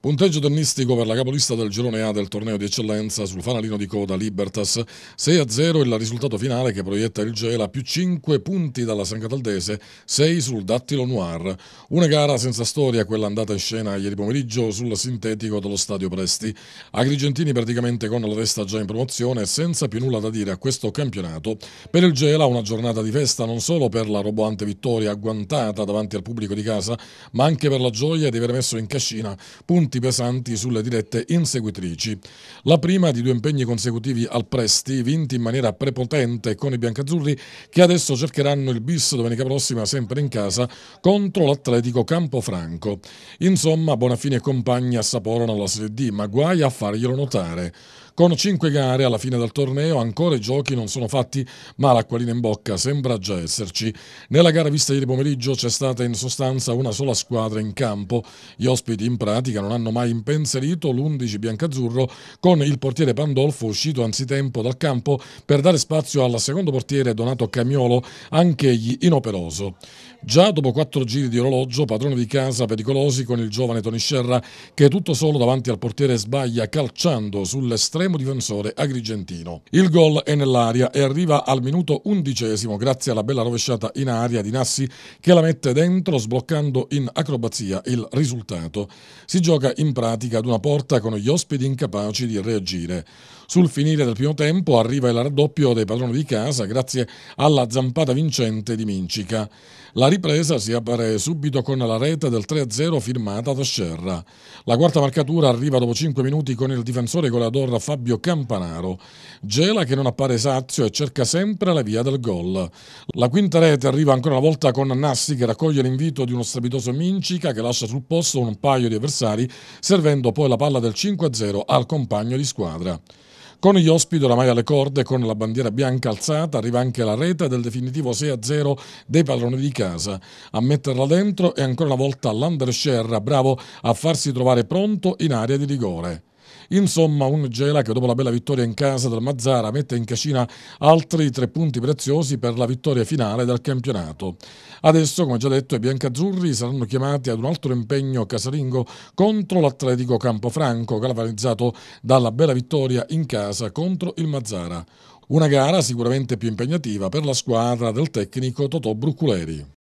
Punteggio tennistico per la capolista del girone A del torneo di eccellenza sul fanalino di coda Libertas 6-0 il risultato finale che proietta il Gela più 5 punti dalla San Cataldese 6 sul Dattilo Noir. Una gara senza storia quella andata in scena ieri pomeriggio sul sintetico dello stadio Presti. Agrigentini praticamente con la testa già in promozione senza più nulla da dire a questo campionato. Per il Gela una giornata di festa non solo per la roboante vittoria agguantata davanti al pubblico di casa ma anche per la gioia di aver messo in cascina punti punti pesanti sulle dirette inseguitrici. La prima di due impegni consecutivi al Presti, vinti in maniera prepotente con i biancazzurri, che adesso cercheranno il bis domenica prossima, sempre in casa, contro l'Atletico Campofranco. Insomma, Bonafini e compagni assaporano la Serie D, ma guai a farglielo notare. Con 5 gare alla fine del torneo ancora i giochi non sono fatti, ma l'acquolina in bocca sembra già esserci. Nella gara vista ieri pomeriggio c'è stata in sostanza una sola squadra in campo. Gli ospiti in pratica non hanno mai impensierito l'11 biancazzurro con il portiere Pandolfo uscito anzitempo dal campo per dare spazio al secondo portiere Donato Camiolo, anch'egli inoperoso. Già dopo quattro giri di orologio, padrone di casa pericolosi con il giovane Tony Toniscerra che tutto solo davanti al portiere sbaglia calciando sull'estremo l'estremo difensore agrigentino. Il gol è nell'aria e arriva al minuto undicesimo grazie alla bella rovesciata in aria di Nassi che la mette dentro sbloccando in acrobazia il risultato. Si gioca in pratica ad una porta con gli ospiti incapaci di reagire. Sul finire del primo tempo arriva il raddoppio dei padroni di casa grazie alla zampata vincente di Mincica. La ripresa si apre subito con la rete del 3-0 firmata da Scerra. La quarta marcatura arriva dopo 5 minuti con il difensore goleador Fabio Campanaro. Gela che non appare sazio e cerca sempre la via del gol. La quinta rete arriva ancora una volta con Nassi che raccoglie l'invito di uno strepitoso Mincica che lascia sul posto un paio di avversari servendo poi la palla del 5-0 al compagno di squadra. Con gli ospiti oramai alle corde e con la bandiera bianca alzata arriva anche la rete del definitivo 6-0 dei padroni di casa. A metterla dentro è ancora una volta l'Anderscherra, bravo a farsi trovare pronto in area di rigore. Insomma, un Gela che dopo la bella vittoria in casa del Mazzara mette in cascina altri tre punti preziosi per la vittoria finale del campionato. Adesso, come già detto, i biancazzurri saranno chiamati ad un altro impegno casalingo contro l'Atletico Campofranco, galvanizzato dalla bella vittoria in casa contro il Mazzara. Una gara sicuramente più impegnativa per la squadra del tecnico Totò Bruculeri.